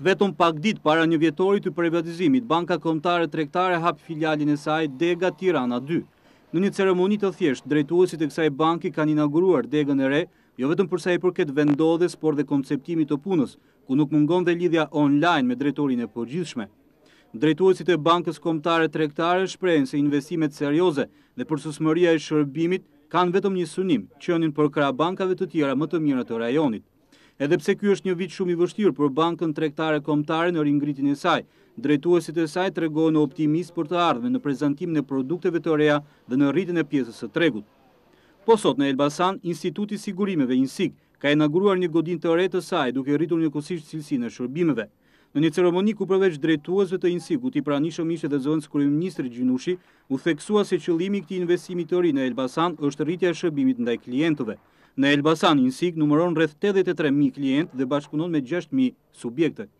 Vetëm pak dit para një vjetori të privatizimit, Banka Komtare Trektare hapë filialin e saj Dega Tirana 2. Në një ceremonit të thjesht, drejtuosit e kësaj banki kanë inauguruar Dega në re, jo vetëm përsa e përket vendodhes, por dhe konceptimit të punës, ku nuk mungon dhe lidhja online me drejtorin e përgjithshme. Drejtuosit e Bankës Komtare Trektare shprejnë se investimet serioze dhe përsusmëria e shërbimit kanë vetëm një sunim, që njën përkra bankave të tjera më të mirë të rajonit. Edhe pse ky është një vit shumë i vështirë për Bankën Tregtare Kombëtare në ringritin e saj, drejtuesit e saj tregojnë në optimizëm për të ardhmen në prezantimin e produkteve të reja dhe në rritjen e pjesës së tregut. Po sot në Elbasan, Instituti Sigurimeve INSIG ka inauguruar një godinë të re të saj, duke rritur një njëkohësisht cilësinë në shërbimeve. Në një ceremoni ku përveç drejtuesve të INSIG-ut i pranishëm ishte edhe zëvendës kryeministri Gjinushi, u theksua se qëllimi i këtij investimi të rinë në Elbasan është rritja e shërbimit ndaj klientëve. Në Elbasan, Insik numëron rreth 83.000 klient dhe bashkëpunon me 6.000 subjekte.